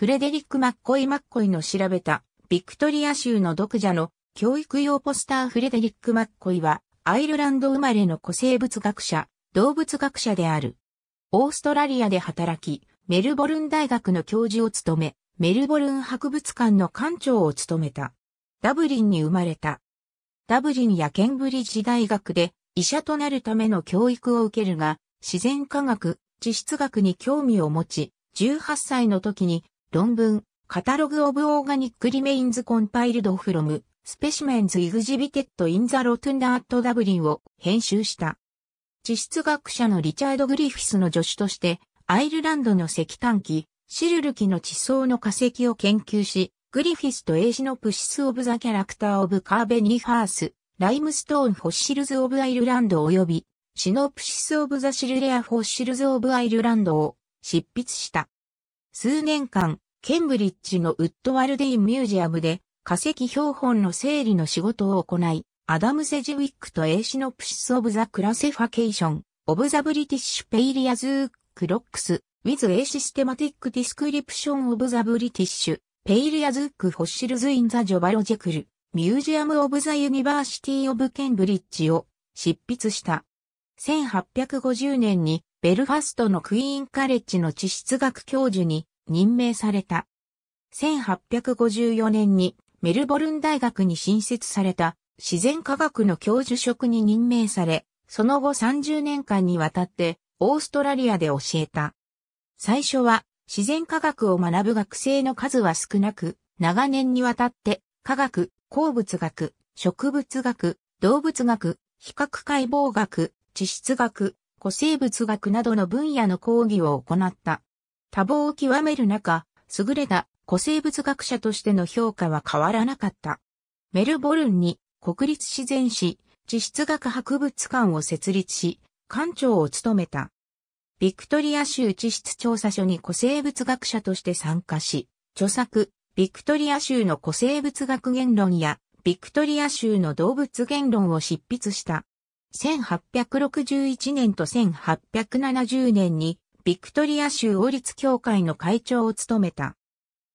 フレデリック・マッコイ・マッコイの調べた、ビクトリア州の読者の教育用ポスターフレデリック・マッコイは、アイルランド生まれの古生物学者、動物学者である。オーストラリアで働き、メルボルン大学の教授を務め、メルボルン博物館の館長を務めた。ダブリンに生まれた。ダブリンやケンブリッジ大学で医者となるための教育を受けるが、自然科学、地質学に興味を持ち、18歳の時に論文、カタログオブオーガニックリメインズコンパイルドフロム、スペシメンズイグジビテッドインザロトゥンダーットダブリンを編集した。地質学者のリチャード・グリフィスの助手として、アイルランドの石炭機、シルル機の地層の化石を研究し、グリフィスとエーシノプシス・オブ・ザ・キャラクター・オブ・カーベニー・ァース、ライムストーン・フォッシルズ・オブ・アイルランド及び、シノプシス・オブ・ザ・シルレア・フォッシルズ・オブ・アイルランドを執筆した。数年間、ケンブリッジのウッドワルディンミュージアムで化石標本の整理の仕事を行い、アダム・セジウィックとエイシノプシス・オブ・ザ・クラセファケーション、オブ・ザ・ブリティッシュ・ペイリアズ・クロックス、ウィズ・エイシステマティック・ディスクリプション・オブ・ザ・ブリティッシュ、ペイリアズ・ク・ホッシルズ・イン・ザ・ジョバロジェクル、ミュージアム・オブ・ザ・ユニバーシティ・オブ・ケンブリッジを執筆した。1850年にベルファストのクイーンカレッジの地質学教授に任命された。1854年にメルボルン大学に新設された自然科学の教授職に任命され、その後30年間にわたってオーストラリアで教えた。最初は自然科学を学ぶ学生の数は少なく、長年にわたって科学、鉱物学、植物学、動物学、比較解剖学、地質学、古生物学などの分野の講義を行った。多忙を極める中、優れた古生物学者としての評価は変わらなかった。メルボルンに国立自然史、地質学博物館を設立し、館長を務めた。ビクトリア州地質調査所に古生物学者として参加し、著作、ビクトリア州の古生物学言論や、ビクトリア州の動物言論を執筆した。1861年と1870年にビクトリア州王立協会の会長を務めた。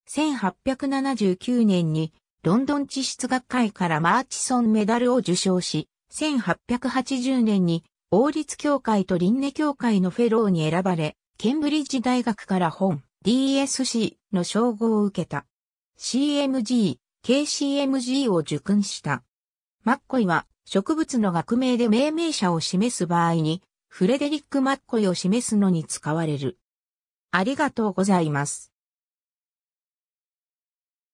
1879年にロンドン地質学会からマーチソンメダルを受賞し、1880年に王立協会と輪廻協会のフェローに選ばれ、ケンブリッジ大学から本 DSC の称号を受けた。CMG、KCMG を受勲した。マッコイは植物の学名で命名者を示す場合に、フレデリック・マッコイを示すのに使われる。ありがとうございます。